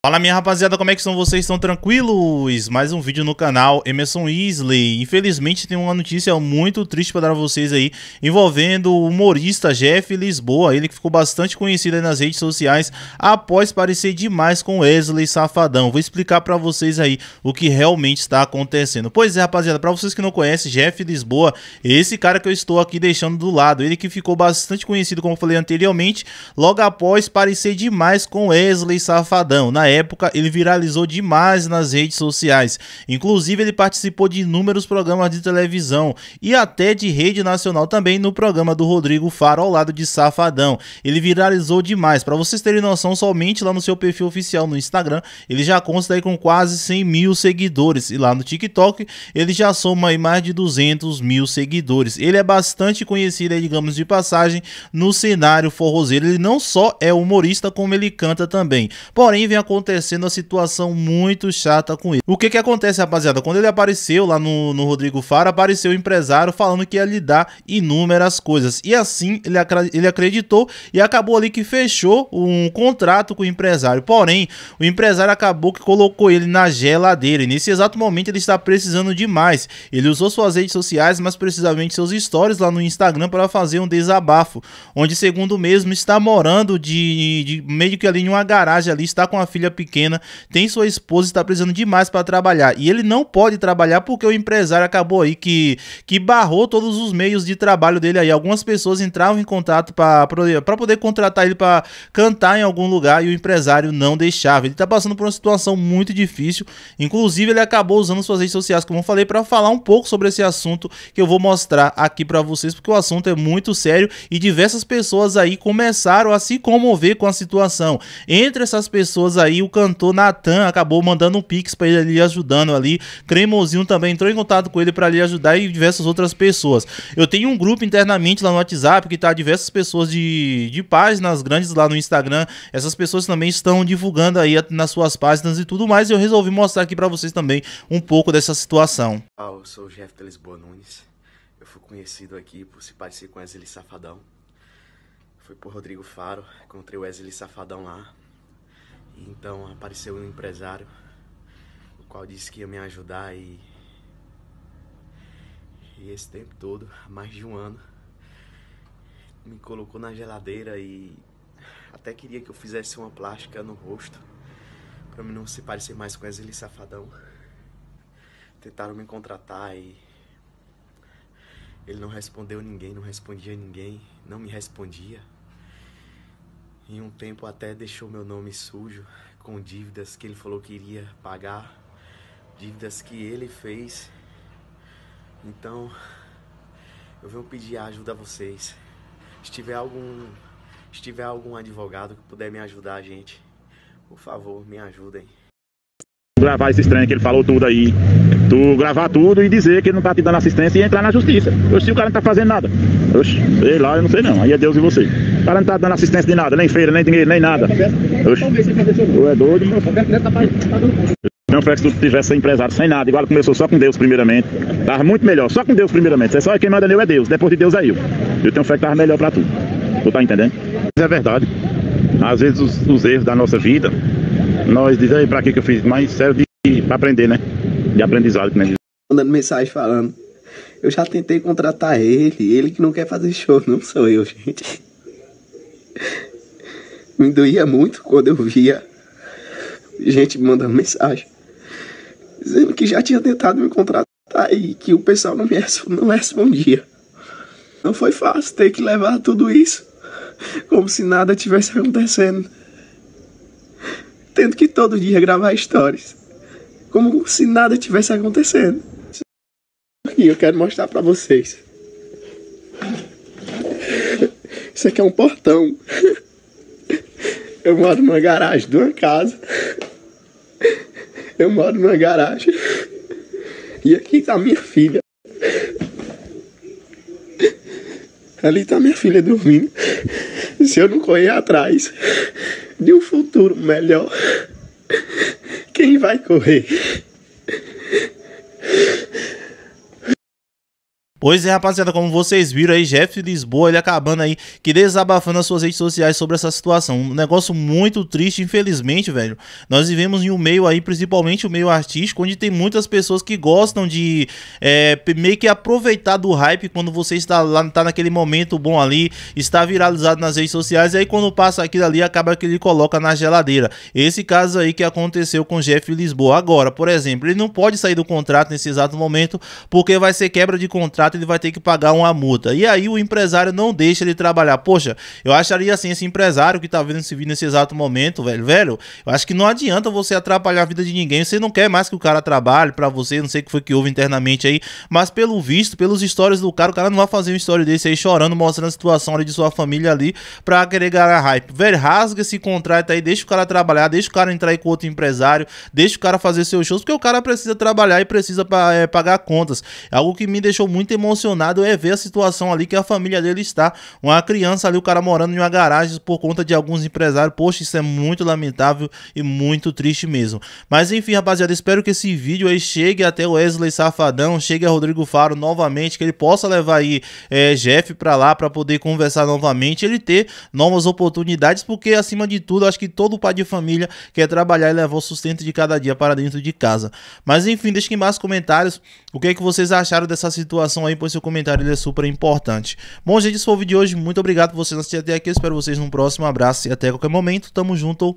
Fala minha rapaziada, como é que estão vocês? Estão tranquilos? Mais um vídeo no canal Emerson Weasley. Infelizmente tem uma notícia muito triste para dar a vocês aí, envolvendo o humorista Jeff Lisboa, ele que ficou bastante conhecido nas redes sociais após parecer demais com Wesley Safadão. Vou explicar para vocês aí o que realmente está acontecendo. Pois é, rapaziada, para vocês que não conhecem Jeff Lisboa, esse cara que eu estou aqui deixando do lado, ele que ficou bastante conhecido, como eu falei anteriormente, logo após parecer demais com Wesley Safadão. Na época, ele viralizou demais nas redes sociais. Inclusive, ele participou de inúmeros programas de televisão e até de rede nacional também no programa do Rodrigo Faro ao lado de Safadão. Ele viralizou demais. Para vocês terem noção, somente lá no seu perfil oficial no Instagram, ele já consta aí com quase 100 mil seguidores. E lá no TikTok, ele já soma aí mais de 200 mil seguidores. Ele é bastante conhecido, aí, digamos de passagem, no cenário forrozeiro. Ele não só é humorista, como ele canta também. Porém, vem a acontecendo uma situação muito chata com ele. O que que acontece, rapaziada? Quando ele apareceu lá no, no Rodrigo Fara, apareceu o empresário falando que ia lhe dar inúmeras coisas. E assim ele, ele acreditou e acabou ali que fechou um contrato com o empresário. Porém, o empresário acabou que colocou ele na geladeira. E nesse exato momento ele está precisando demais. Ele usou suas redes sociais, mas precisamente seus stories lá no Instagram para fazer um desabafo. Onde, segundo mesmo, está morando de, de meio que ali em uma garagem ali, está com a filha pequena, tem sua esposa e está precisando demais para trabalhar. E ele não pode trabalhar porque o empresário acabou aí que, que barrou todos os meios de trabalho dele aí. Algumas pessoas entravam em contato para poder contratar ele para cantar em algum lugar e o empresário não deixava. Ele está passando por uma situação muito difícil. Inclusive, ele acabou usando suas redes sociais, como eu falei, para falar um pouco sobre esse assunto que eu vou mostrar aqui para vocês, porque o assunto é muito sério e diversas pessoas aí começaram a se comover com a situação. Entre essas pessoas aí o cantor Natan acabou mandando um pix para ele ali ajudando ali. Cremonzinho também entrou em contato com ele para ali ajudar e diversas outras pessoas. Eu tenho um grupo internamente lá no WhatsApp que tá diversas pessoas de, de páginas grandes lá no Instagram. Essas pessoas também estão divulgando aí nas suas páginas e tudo mais. E eu resolvi mostrar aqui para vocês também um pouco dessa situação. eu sou o Jeff da Lisboa Nunes. Eu fui conhecido aqui por se parecer com Wesley Safadão. Foi por Rodrigo Faro, encontrei o Wesley Safadão lá. Então apareceu um empresário, o qual disse que ia me ajudar e. E esse tempo todo, há mais de um ano, me colocou na geladeira e até queria que eu fizesse uma plástica no rosto para mim não se parecer mais com aquele safadão. Tentaram me contratar e ele não respondeu ninguém, não respondia ninguém, não me respondia. Em um tempo até deixou meu nome sujo com dívidas que ele falou que iria pagar, dívidas que ele fez. Então, eu venho pedir a ajuda a vocês. Se tiver algum, se tiver algum advogado que puder me ajudar, gente, por favor, me ajudem. Gravar esse estranho que ele falou tudo aí. Tu gravar tudo e dizer que ele não tá te dando assistência e entrar na justiça. Eu se o cara não tá fazendo nada. sei lá, eu não sei não. Aí é Deus e você cara não tá dando assistência de nada, nem feira, nem dinheiro, nem nada. Oxe. é doido, mano. Não parece que tu tivesse empresário sem nada, igual começou só com Deus primeiramente. Tava muito melhor, só com Deus primeiramente. Você é só quem manda eu é Deus, depois de Deus é eu. Eu tenho fé que tava melhor pra tu. Tu tá entendendo? é verdade. Às vezes os, os, erros da nossa vida, nós dizemos pra que que eu fiz, mas serve de, pra aprender, né? De aprendizado, né? Mandando mensagem falando. Eu já tentei contratar ele, ele que não quer fazer show, não sou eu, gente. Me doía muito quando eu via gente me mandando mensagem dizendo que já tinha tentado me contratar e que o pessoal não me não respondia. Não foi fácil ter que levar tudo isso como se nada tivesse acontecendo. Tendo que todo dia gravar stories como se nada tivesse acontecendo. E eu quero mostrar para vocês. Isso aqui é um portão. Eu moro numa garagem de uma casa. Eu moro numa garagem. E aqui tá minha filha. Ali tá minha filha dormindo. Se eu não correr atrás de um futuro melhor, quem vai correr? Pois é, rapaziada, como vocês viram aí, Jeff Lisboa, ele acabando aí, que desabafando as suas redes sociais sobre essa situação. Um negócio muito triste, infelizmente, velho. Nós vivemos em um meio aí, principalmente o um meio artístico, onde tem muitas pessoas que gostam de é, meio que aproveitar do hype quando você está lá, tá naquele momento bom ali, está viralizado nas redes sociais, e aí quando passa aquilo ali, acaba que ele coloca na geladeira. Esse caso aí que aconteceu com Jeff Lisboa. Agora, por exemplo, ele não pode sair do contrato nesse exato momento, porque vai ser quebra de contrato contrato, ele vai ter que pagar uma multa. E aí o empresário não deixa ele trabalhar. Poxa, eu acharia assim, esse empresário que tá vendo esse vídeo nesse exato momento, velho, velho, eu acho que não adianta você atrapalhar a vida de ninguém. Você não quer mais que o cara trabalhe para você, não sei o que foi que houve internamente aí, mas pelo visto, pelos stories do cara, o cara não vai fazer um story desse aí chorando, mostrando a situação ali de sua família ali pra querer ganhar hype. Velho, rasga esse contrato aí, deixa o cara trabalhar, deixa o cara entrar aí com outro empresário, deixa o cara fazer seus shows, porque o cara precisa trabalhar e precisa é, pagar contas. É algo que me deixou muito emocionado é ver a situação ali que a família dele está. Uma criança ali, o cara morando em uma garagem por conta de alguns empresários. Poxa, isso é muito lamentável e muito triste mesmo. Mas enfim, rapaziada, espero que esse vídeo aí chegue até o Wesley Safadão, chegue a Rodrigo Faro novamente, que ele possa levar aí é, Jeff pra lá pra poder conversar novamente, ele ter novas oportunidades, porque acima de tudo, acho que todo pai de família quer trabalhar e levar o sustento de cada dia para dentro de casa. Mas enfim, deixe aqui embaixo nos comentários o que é que vocês acharam dessa situação aí, pois seu comentário ele é super importante. Bom, gente, isso foi o vídeo de hoje. Muito obrigado por vocês assistirem até aqui. Espero vocês num próximo abraço e até qualquer momento. Tamo junto.